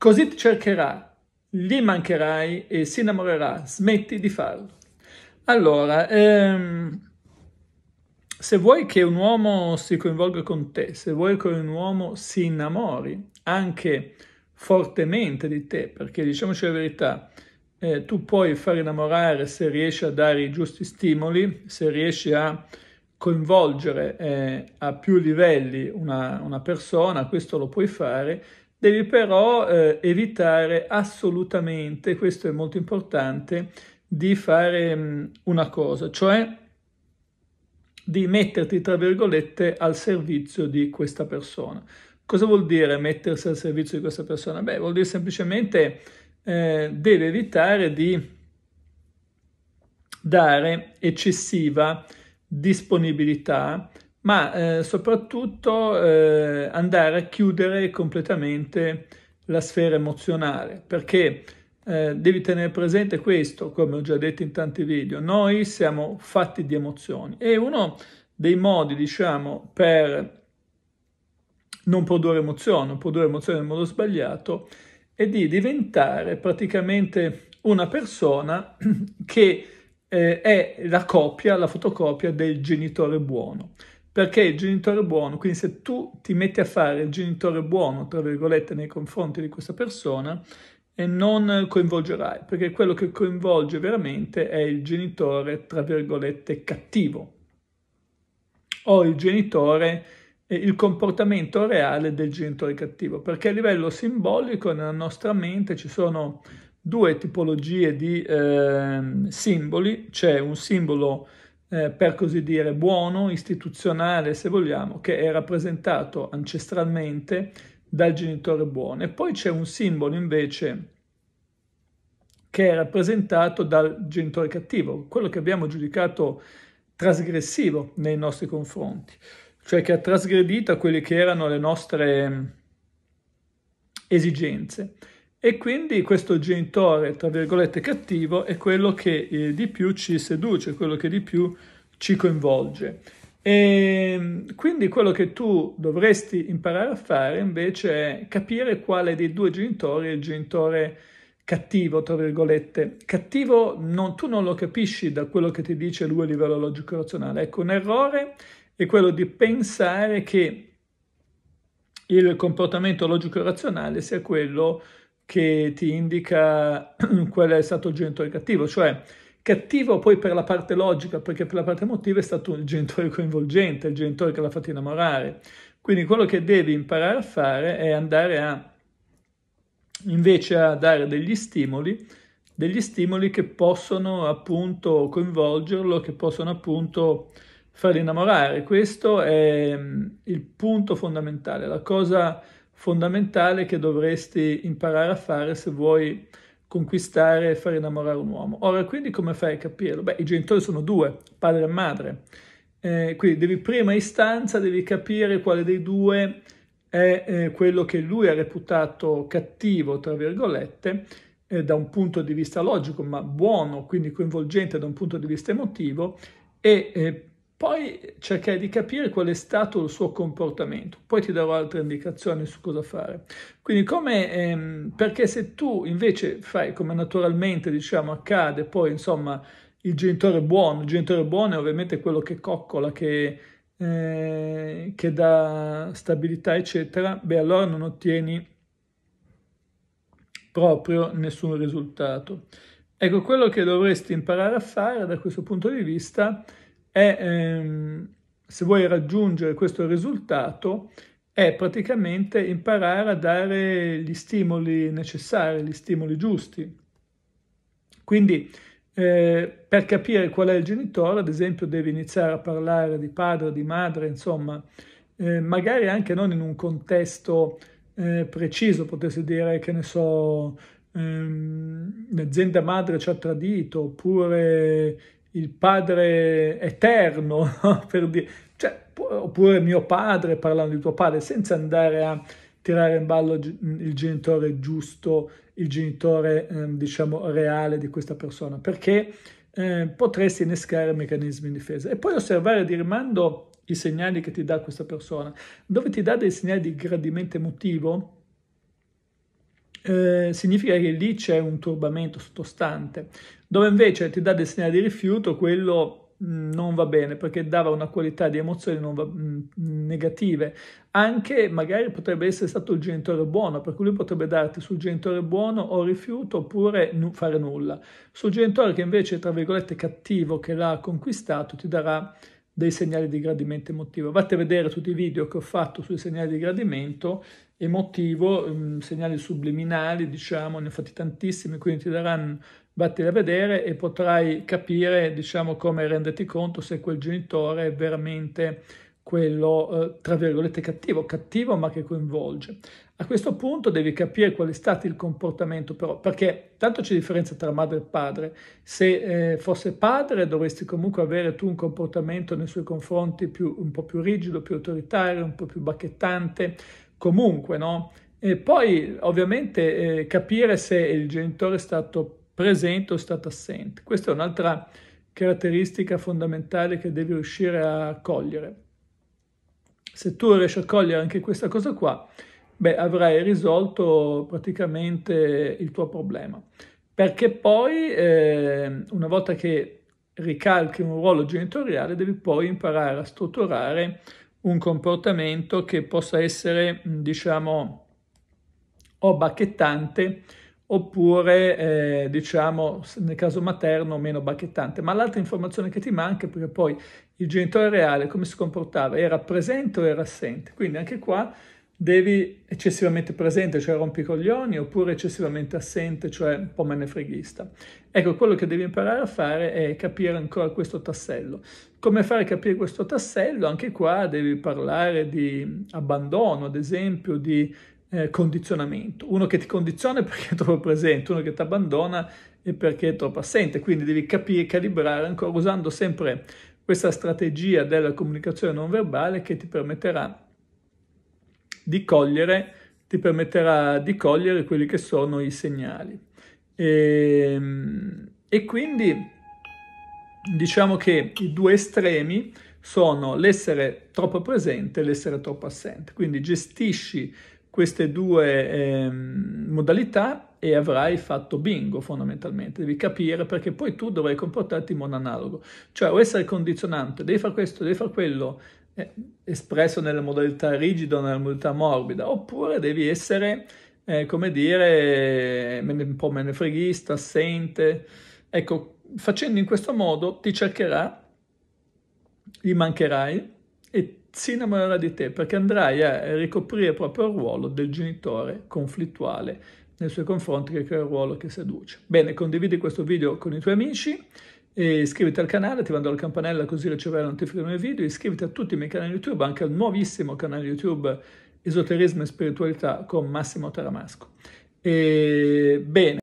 Così ti cercherà, gli mancherai e si innamorerà, smetti di farlo. Allora, ehm, se vuoi che un uomo si coinvolga con te, se vuoi che un uomo si innamori anche fortemente di te, perché diciamoci la verità, eh, tu puoi far innamorare se riesci a dare i giusti stimoli, se riesci a coinvolgere eh, a più livelli una, una persona, questo lo puoi fare, Devi però eh, evitare assolutamente, questo è molto importante, di fare mh, mm, una cosa, cioè di metterti, tra virgolette, al servizio di questa persona. Cosa vuol dire mettersi al servizio di questa persona? Beh, vuol dire semplicemente eh, deve evitare di dare eccessiva disponibilità ma eh, soprattutto eh, andare a chiudere completamente la sfera emozionale, perché eh, devi tenere presente questo, come ho già detto in tanti video, noi siamo fatti di emozioni e uno dei modi, diciamo, per non produrre emozioni, non produrre emozioni nel modo sbagliato, è di diventare praticamente una persona che eh, è la copia, la fotocopia del genitore buono perché il genitore buono, quindi se tu ti metti a fare il genitore buono, tra virgolette, nei confronti di questa persona, e non coinvolgerai, perché quello che coinvolge veramente è il genitore, tra virgolette, cattivo, o il genitore, il comportamento reale del genitore cattivo, perché a livello simbolico nella nostra mente ci sono due tipologie di eh, simboli, c'è un simbolo eh, per così dire, buono, istituzionale, se vogliamo, che è rappresentato ancestralmente dal genitore buono. E poi c'è un simbolo invece che è rappresentato dal genitore cattivo, quello che abbiamo giudicato trasgressivo nei nostri confronti, cioè che ha trasgredito quelle che erano le nostre mm, esigenze. E quindi questo genitore, tra virgolette, cattivo è quello che eh, di più ci seduce, quello che di più ci coinvolge. E ehm, quindi quello che tu dovresti imparare a fare invece è capire quale dei due genitori è il genitore cattivo, tra virgolette. Cattivo non, tu non lo capisci da quello che ti dice lui a livello logico-razionale. Ecco, un errore è quello di pensare che il comportamento logico-razionale sia quello che ti indica qual è stato il genitore cattivo, cioè cattivo poi per la parte logica, perché per la parte emotiva è stato il genitore coinvolgente, il genitore che l'ha fatto innamorare. Quindi quello che devi imparare a fare è andare a invece a dare degli stimoli, degli stimoli che possono appunto coinvolgerlo, che possono appunto farlo innamorare. Questo è mm, il punto fondamentale, la cosa fondamentale che dovresti imparare a fare se vuoi conquistare e far innamorare un uomo. Ora, quindi come fai a capirlo? Beh, i genitori sono due, padre e madre. Eh, quindi devi prima istanza, devi capire quale dei due è eh, quello che lui ha reputato cattivo, tra virgolette, eh, da un punto di vista logico, ma buono, quindi coinvolgente da un punto di vista emotivo, e eh, poi cercare di capire qual è stato il suo comportamento, poi ti darò altre indicazioni su cosa fare. Quindi come, ehm, perché se tu invece fai come naturalmente diciamo accade, poi insomma il genitore buono, il genitore buono è ovviamente quello che coccola, che, eh, che dà stabilità eccetera, beh allora non ottieni proprio nessun risultato. Ecco quello che dovresti imparare a fare da questo punto di vista è è, ehm, se vuoi raggiungere questo risultato, è praticamente imparare a dare gli stimoli necessari, gli stimoli giusti. Quindi eh, per capire qual è il genitore, ad esempio, devi iniziare a parlare di padre, di madre, insomma, eh, magari anche non in un contesto eh, preciso, potessi dire che ne so, ehm, l'azienda madre ci ha tradito, oppure il padre eterno, per dire, cioè, oppure mio padre, parlando di tuo padre, senza andare a tirare in ballo il genitore giusto, il genitore, ehm, diciamo, reale di questa persona, perché eh, potresti innescare meccanismi di difesa. E poi osservare di rimando i segnali che ti dà questa persona, dove ti dà dei segnali di gradimento emotivo, eh, significa che lì c'è un turbamento sottostante, dove invece ti dà del segnale di rifiuto, quello mh, mm, non va bene perché dava una qualità di emozioni va, mh, mm, negative. Anche magari potrebbe essere stato il genitore buono, per cui lui potrebbe darti sul genitore buono o rifiuto oppure n- fare nulla. Sul genitore che invece è tra virgolette cattivo che l'ha conquistato ti darà dei segnali di gradimento emotivo. Vate a vedere tutti i video che ho fatto sui segnali di gradimento emotivo, mm, segnali subliminali, diciamo, ne ho fatti tantissimi, quindi ti daranno, vatti a vedere e potrai capire, diciamo, come renderti conto se quel genitore è veramente quello, eh, tra virgolette, cattivo, cattivo ma che coinvolge. A questo punto devi capire qual è stato il comportamento però, perché tanto c'è differenza tra madre e padre. Se eh, fosse padre dovresti comunque avere tu un comportamento nei suoi confronti più, un po' più rigido, più autoritario, un po' più bacchettante, comunque, no? E poi ovviamente eh, capire se il genitore è stato presente o è stato assente. Questa è un'altra caratteristica fondamentale che devi riuscire a cogliere. Se tu riesci a cogliere anche questa cosa qua, beh, avrai risolto praticamente il tuo problema. Perché poi, eh, una volta che ricalchi un ruolo genitoriale, devi poi imparare a strutturare un comportamento che possa essere, diciamo, o bacchettante oppure eh, diciamo nel caso materno meno bacchettante ma l'altra informazione che ti manca perché poi il genitore reale come si comportava, era presente o era assente. Quindi anche qua devi eccessivamente presente, cioè rompicoglioni, oppure eccessivamente assente, cioè un po' menefreghista. Ecco, quello che devi imparare a fare è capire ancora questo tassello. Come fare a capire questo tassello? Anche qua devi parlare di abbandono, ad esempio, di eh, condizionamento. Uno che ti condiziona è perché è troppo presente, uno che ti abbandona è perché è troppo assente. Quindi devi capire, calibrare ancora usando sempre questa strategia della comunicazione non verbale che ti permetterà di cogliere, ti permetterà di cogliere quelli che sono i segnali. E, ehm, e quindi diciamo che i due estremi sono l'essere troppo presente e l'essere troppo assente. Quindi gestisci queste due eh, modalità e avrai fatto bingo fondamentalmente, devi capire perché poi tu dovrai comportarti in modo analogo, cioè o essere condizionante, devi fare questo, devi fare quello, eh, espresso nella modalità rigida o nella modalità morbida, oppure devi essere, eh, come dire, un po' meno freghista, assente, ecco, facendo in questo modo ti cercherà, gli mancherai e si innamorerà di te perché andrai a ricoprire proprio il ruolo del genitore conflittuale nei suoi confronti che crea un ruolo che seduce. Bene, condividi questo video con i tuoi amici, iscriviti al canale, attivando la campanella così riceverai notifiche dei miei video, iscriviti a tutti i miei canali YouTube, anche al nuovissimo canale YouTube Esoterismo e Spiritualità con Massimo Taramasco. E, bene.